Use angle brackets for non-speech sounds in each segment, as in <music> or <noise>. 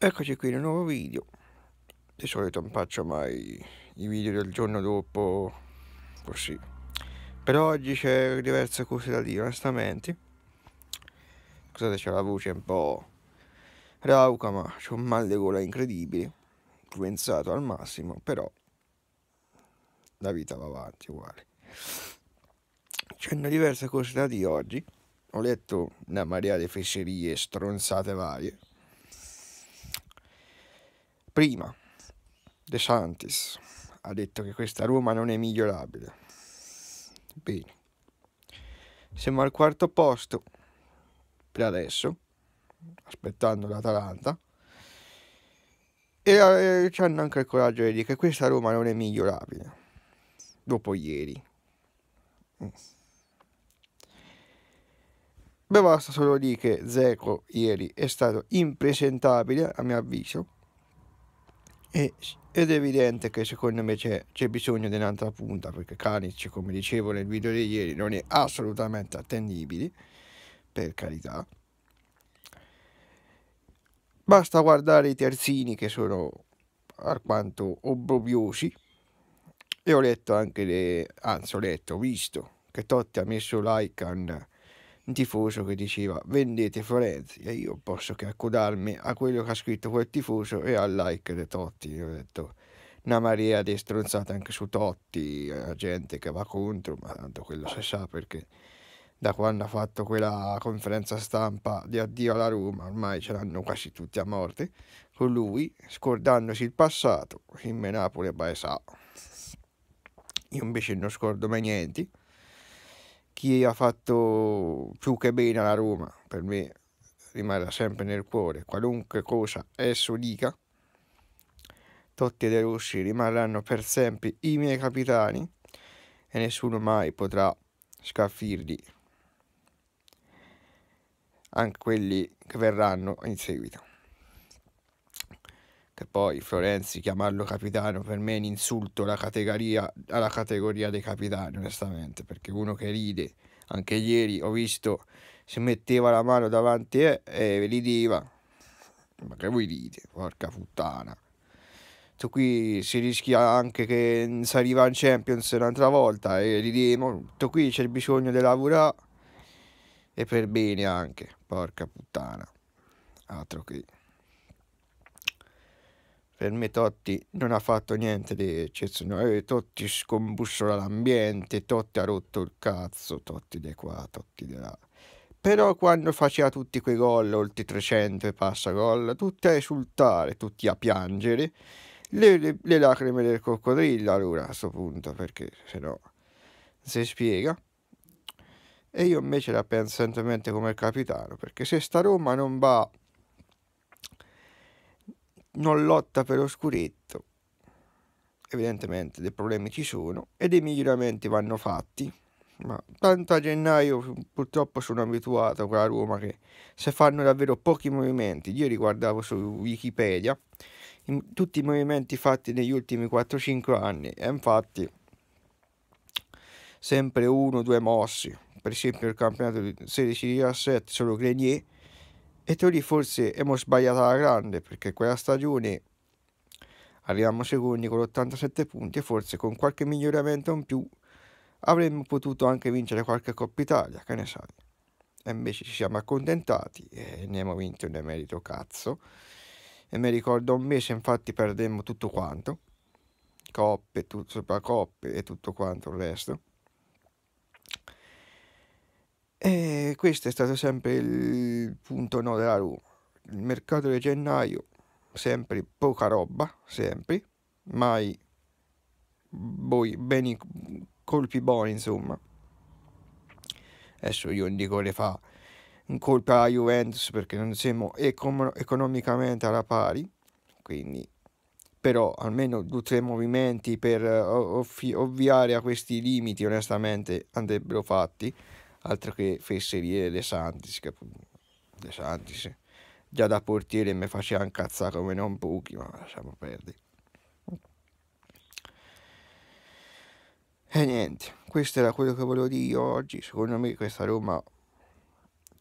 Eccoci qui in un nuovo video. Di solito non faccio mai i video del giorno dopo, così. Però oggi c'è diverse cose da dire, onestamente. Scusate, c'è la voce un po' rauca, ma c'è un mal di gola incredibile. Influenzato al massimo, però la vita va avanti uguale. C'è una diverse cose da dire oggi. Ho letto una marea di fesserie stronzate varie Prima, De Santis ha detto che questa Roma non è migliorabile. Bene. Siamo al quarto posto per adesso, aspettando l'Atalanta. E eh, ci hanno anche il coraggio di dire che questa Roma non è migliorabile. Dopo ieri. Mm. Beh, basta solo dire che Zeco ieri è stato impresentabile, a mio avviso ed è evidente che secondo me c'è, c'è bisogno di un'altra punta perché Canic, come dicevo nel video di ieri, non è assolutamente attendibile, per carità. Basta guardare i terzini che sono alquanto obbrobbiosi e ho letto anche, le, anzi ho letto, ho visto che Totti ha messo like a un tifoso che diceva vendete Florenzi e io posso che accodarmi a quello che ha scritto quel tifoso e al like di Totti. Io ho detto una marea di stronzate anche su Totti, eh, gente che va contro, ma tanto quello si sa perché da quando ha fatto quella conferenza stampa di addio alla Roma, ormai ce l'hanno quasi tutti a morte, con lui, scordandosi il passato, in me Napoli e Baesà. Io invece non scordo mai niente, chi ha fatto più che bene alla Roma, per me rimarrà sempre nel cuore, qualunque cosa esso dica. Totti e De Rossi rimarranno per sempre i miei capitani e nessuno mai potrà scaffirli, anche quelli che verranno in seguito che poi Florenzi chiamarlo capitano per me è un insulto alla categoria, alla categoria dei capitani onestamente perché uno che ride anche ieri ho visto si metteva la mano davanti e, e rideva ma che voi dite porca puttana tu qui si rischia anche che si arriva in Champions un'altra volta e ridiamo tu qui c'è bisogno di lavorare e per bene anche porca puttana altro che per me Totti non ha fatto niente di eccezionale, eh, Totti scombussola l'ambiente, Totti ha rotto il cazzo, Totti di qua, Totti di là. Però quando faceva tutti quei gol, oltre 300 e passa gol, tutti a esultare, tutti a piangere, le, le, le lacrime del coccodrillo allora a questo punto, perché se no si spiega. E io invece la penso esattamente come capitano, perché se sta Roma non va non lotta per oscuretto, evidentemente dei problemi ci sono e dei miglioramenti vanno fatti. Ma tanto a gennaio mm, purtroppo sono abituato con la Roma che se fanno davvero pochi movimenti, io riguardavo su Wikipedia tutti i movimenti fatti negli ultimi 4-5 anni e infatti sempre uno o due mossi, per esempio il campionato 16-17 solo Grenier e tu lì forse abbiamo sbagliato alla grande perché quella stagione arriviamo secondi con 87 punti e forse con qualche miglioramento in più avremmo potuto anche vincere qualche Coppa Italia, che ne sai. E invece ci siamo accontentati e ne abbiamo vinto un emerito cazzo. E mi ricordo un mese infatti perdemmo tutto quanto, coppe, tutto, coppe e tutto quanto il resto. E eh, questo è stato sempre il punto no della Roma. Il mercato di gennaio, sempre poca roba, sempre, mai boi, beni, colpi buoni, insomma. Adesso io indico le fa colpa alla Juventus perché non siamo econ- economicamente alla pari, quindi però almeno due o tre movimenti per eh, ovviare a questi limiti onestamente andrebbero fatti altro che fesserie De Santis, che... De Santis. Già da portiere mi faceva incazzare come non pochi, ma lasciamo perdere. E niente, questo era quello che volevo dire oggi. Secondo me questa Roma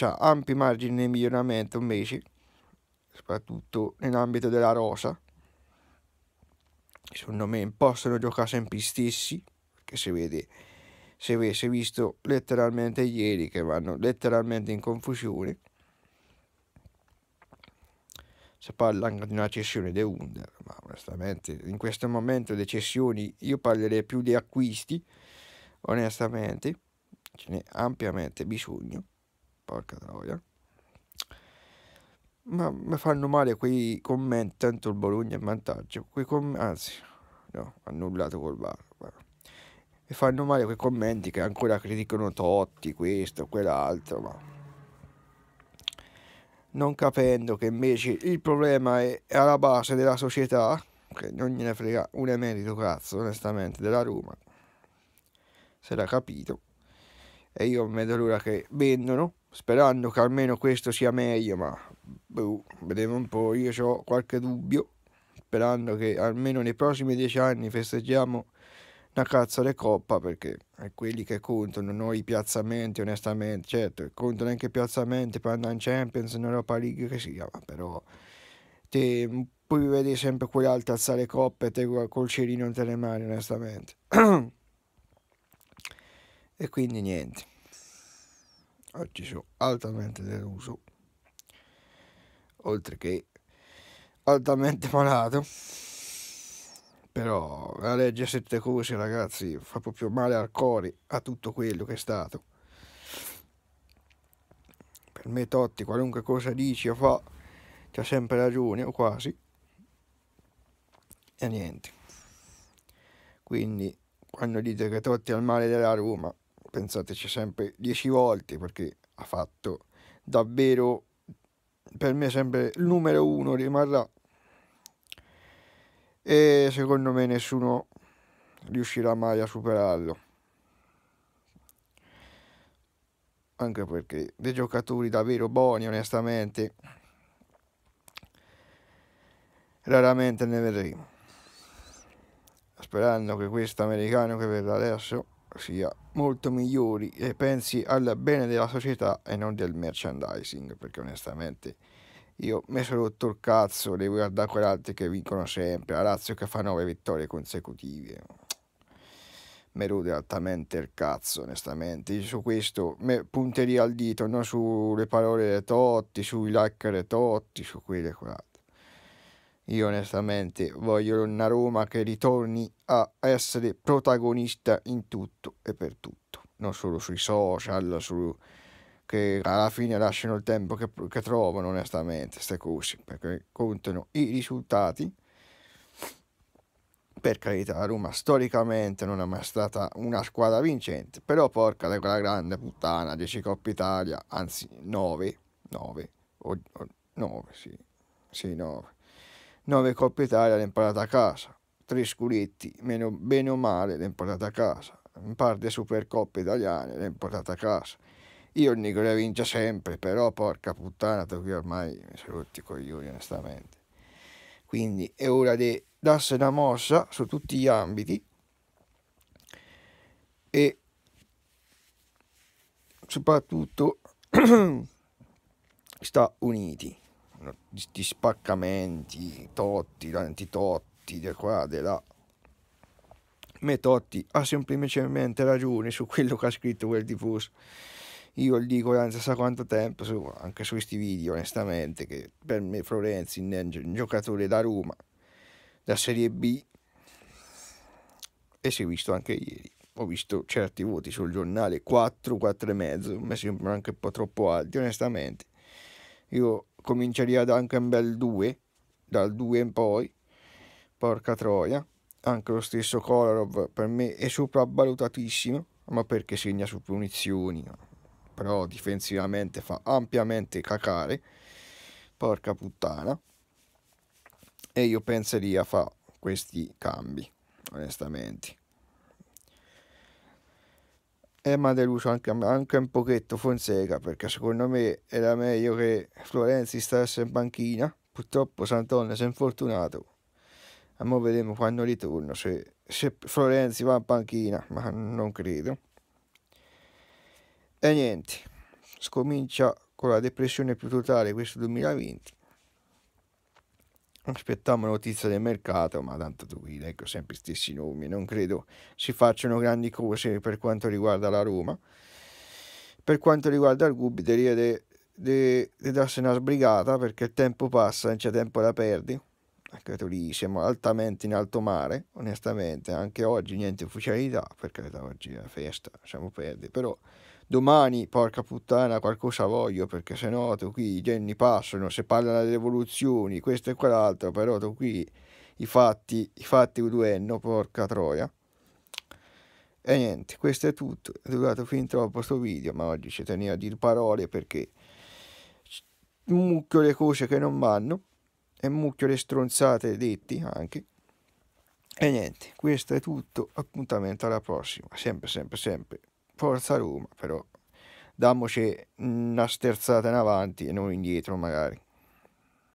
ha ampi margini di miglioramento invece, soprattutto nell'ambito della rosa. Secondo me possono giocare sempre gli stessi, perché si vede si avesse visto letteralmente ieri che vanno letteralmente in confusione. Si parla anche di una cessione di Under, ma onestamente in questo momento le cessioni io parlerei più di acquisti, onestamente ce n'è ampiamente bisogno, porca troia. Ma mi fanno male quei commenti, tanto il Bologna è in vantaggio, quei commenti, anzi, no, annullato col bar e fanno male quei commenti che ancora criticano Totti, questo, quell'altro, ma non capendo che invece il problema è alla base della società, che non gliene frega un emerito cazzo, onestamente, della Roma, se l'ha capito, e io vedo l'ora che vendono, sperando che almeno questo sia meglio, ma boh, vedremo un po', io ho qualche dubbio, sperando che almeno nei prossimi dieci anni festeggiamo una cazzo di coppa perché è quelli che contano, noi i piazzamenti onestamente, certo contano anche i piazzamenti per andare in Champions, in Europa League che sia, ma però te, puoi vedere sempre quell'altro alzare le coppe e te col cerino in te le mani onestamente. <clears throat> e quindi niente, oggi sono altamente deluso, oltre che altamente malato. Però la legge sette corsi, ragazzi, fa proprio male al cuore a tutto quello che è stato. Per me Totti, qualunque cosa dici o fa, c'ha sempre ragione, o quasi. E niente. Quindi, quando dite che Totti è al male della Roma, pensateci sempre dieci volte, perché ha fatto davvero, per me sempre, il numero uno rimarrà e secondo me nessuno riuscirà mai a superarlo. Anche perché dei giocatori davvero buoni, onestamente, raramente ne vedremo. Sperando che questo americano che verrà adesso sia molto migliore e pensi al bene della società e non del merchandising, perché onestamente io mi sono rotto il cazzo, devo guardare quell'altro che vincono sempre, la Lazio che fa nove vittorie consecutive. Mi rode altamente il cazzo, onestamente. Io su questo punteria al dito, non sulle parole de Totti, sui like de Totti, su quelle e quell'altro. Io onestamente voglio una Roma che ritorni a essere protagonista in tutto e per tutto, non solo sui social, su che alla fine lasciano il tempo che, che trovano onestamente queste cose perché contano i risultati per carità la Roma storicamente non è mai stata una squadra vincente però porca da quella grande puttana 10 Coppa Italia anzi 9 9 9 sì sì 9 9 Coppa Italia l'ha imparata a casa 3 scuretti meno, bene o male l'ha imparata a casa un par di supercoppe italiane l'ha imparata a casa io il Nicola vince sempre, però porca puttana, da qui ormai mi sono rotti i coglioni onestamente. Quindi è ora di darsi una mossa su tutti gli ambiti e soprattutto <clears throat> sta uniti di spaccamenti, totti, antitotti, di qua, di là. Metotti ha semplicemente ragione su quello che ha scritto quel diffuso io gli dico da non so quanto tempo su, anche su questi video onestamente che per me Florenzi è un giocatore da Roma da Serie B e si è visto anche ieri ho visto certi voti sul giornale 4, 4,5 mi sembrano anche un po' troppo alti onestamente io comincerei ad anche un bel 2 dal 2 in poi porca troia anche lo stesso Kolarov per me è sopravvalutatissimo ma perché segna su punizioni no? però difensivamente fa ampiamente cacare. Porca puttana. E io penserei a fare questi cambi, onestamente. E eh, mi ha deluso anche, anche, un pochetto Fonseca, perché secondo me era meglio che Florenzi stesse in banchina. Purtroppo Sant'Onna si è infortunato. Ma vedremo quando ritorno, se, se Florenzi va in panchina, ma non credo. E niente, scomincia con la depressione più totale questo 2020. Aspettiamo notizie del mercato, ma tanto tu guida, ecco sempre stessi nomi, non credo si facciano grandi cose per quanto riguarda la Roma. Per quanto riguarda il Gubiteria, de, de, de darsi una sbrigata perché il tempo passa, non c'è tempo da perdi. Anche lì siamo altamente in alto mare, onestamente, anche oggi niente ufficialità, perché oggi è la festa, siamo perdi, però domani, porca puttana, qualcosa voglio perché se no tu qui i genni passano, se parlano delle evoluzioni, questo e quell'altro, però tu qui i fatti, i fatti uduenno, porca troia. E niente, questo è tutto, è durato fin troppo questo video, ma oggi ci tenevo a dire parole perché mucchio le cose che non vanno e mucchio le stronzate detti anche. E niente, questo è tutto, appuntamento alla prossima, sempre sempre sempre. Forza Roma, però dammoci una sterzata in avanti e non indietro magari.